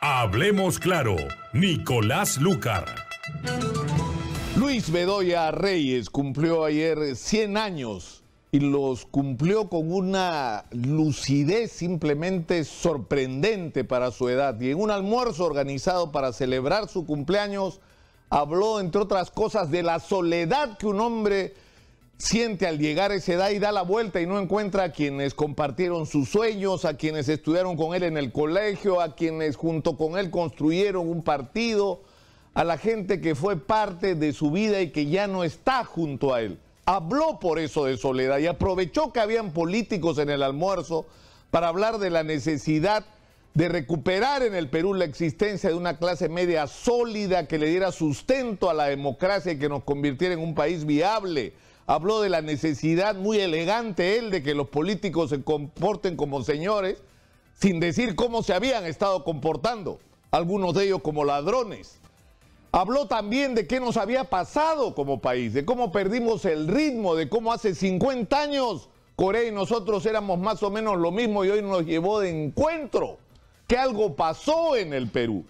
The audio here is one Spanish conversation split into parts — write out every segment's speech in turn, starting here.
Hablemos claro, Nicolás Lucar. Luis Bedoya Reyes cumplió ayer 100 años y los cumplió con una lucidez simplemente sorprendente para su edad. Y en un almuerzo organizado para celebrar su cumpleaños, habló, entre otras cosas, de la soledad que un hombre siente al llegar a esa edad y da la vuelta y no encuentra a quienes compartieron sus sueños, a quienes estudiaron con él en el colegio, a quienes junto con él construyeron un partido, a la gente que fue parte de su vida y que ya no está junto a él. Habló por eso de soledad y aprovechó que habían políticos en el almuerzo para hablar de la necesidad de recuperar en el Perú la existencia de una clase media sólida que le diera sustento a la democracia y que nos convirtiera en un país viable habló de la necesidad muy elegante él de que los políticos se comporten como señores, sin decir cómo se habían estado comportando, algunos de ellos como ladrones. Habló también de qué nos había pasado como país, de cómo perdimos el ritmo, de cómo hace 50 años Corea y nosotros éramos más o menos lo mismo y hoy nos llevó de encuentro, que algo pasó en el Perú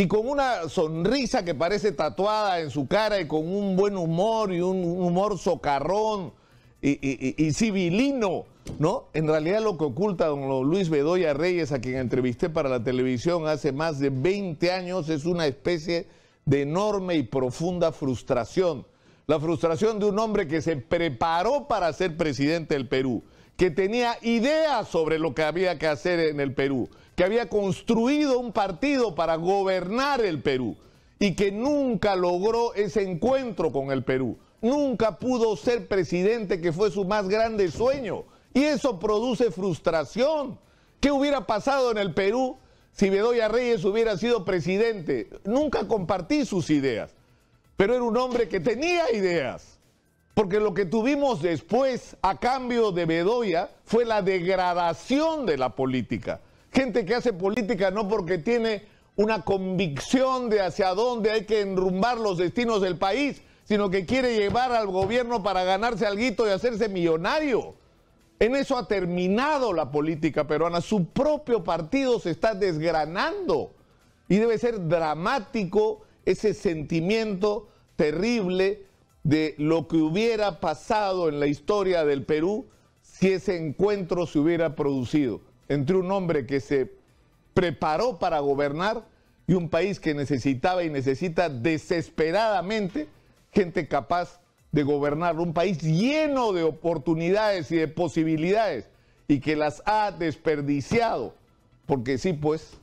y con una sonrisa que parece tatuada en su cara y con un buen humor y un humor socarrón y, civilino, ¿no? En realidad lo que oculta don Luis Bedoya Reyes, a quien entrevisté para la televisión hace más de 20 años, es una especie de enorme y profunda frustración. La frustración de un hombre que se preparó para ser presidente del Perú, que tenía ideas sobre lo que había que hacer en el Perú, que había construido un partido para gobernar el Perú y que nunca logró ese encuentro con el Perú. Nunca pudo ser presidente, que fue su más grande sueño. Y eso produce frustración. ¿Qué hubiera pasado en el Perú si Bedoya Reyes hubiera sido presidente? Nunca compartí sus ideas, pero era un hombre que tenía ideas. Porque lo que tuvimos después a cambio de Bedoya fue la degradación de la política. Gente que hace política no porque tiene una convicción de hacia dónde hay que enrumbar los destinos del país, sino que quiere llevar al gobierno para ganarse algo y hacerse millonario. En eso ha terminado la política peruana. Su propio partido se está desgranando. Y debe ser dramático ese sentimiento terrible de lo que hubiera pasado en la historia del Perú si ese encuentro se hubiera producido entre un hombre que se preparó para gobernar y un país que necesitaba y necesita desesperadamente gente capaz de gobernar, un país lleno de oportunidades y de posibilidades y que las ha desperdiciado, porque sí, pues,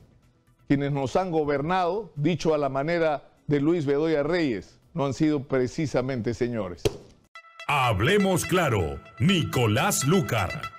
quienes nos han gobernado, dicho a la manera de Luis Bedoya Reyes, no han sido precisamente señores. Hablemos claro, Nicolás Lucar.